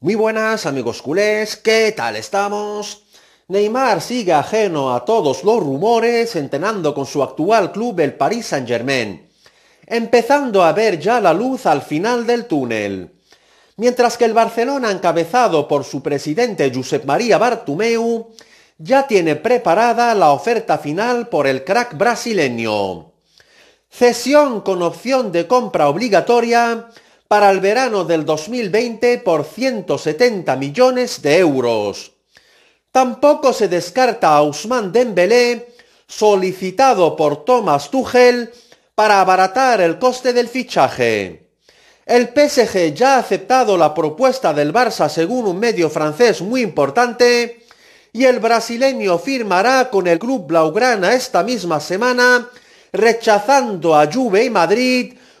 Muy buenas amigos culés, ¿qué tal estamos? Neymar sigue ajeno a todos los rumores entrenando con su actual club el Paris Saint-Germain, empezando a ver ya la luz al final del túnel. Mientras que el Barcelona encabezado por su presidente Josep María Bartumeu, ya tiene preparada la oferta final por el crack brasileño. Cesión con opción de compra obligatoria para el verano del 2020 por 170 millones de euros. Tampoco se descarta a Ousmane Dembélé, solicitado por Thomas Tuchel, para abaratar el coste del fichaje. El PSG ya ha aceptado la propuesta del Barça según un medio francés muy importante y el brasileño firmará con el club blaugrana esta misma semana, rechazando a Juve y Madrid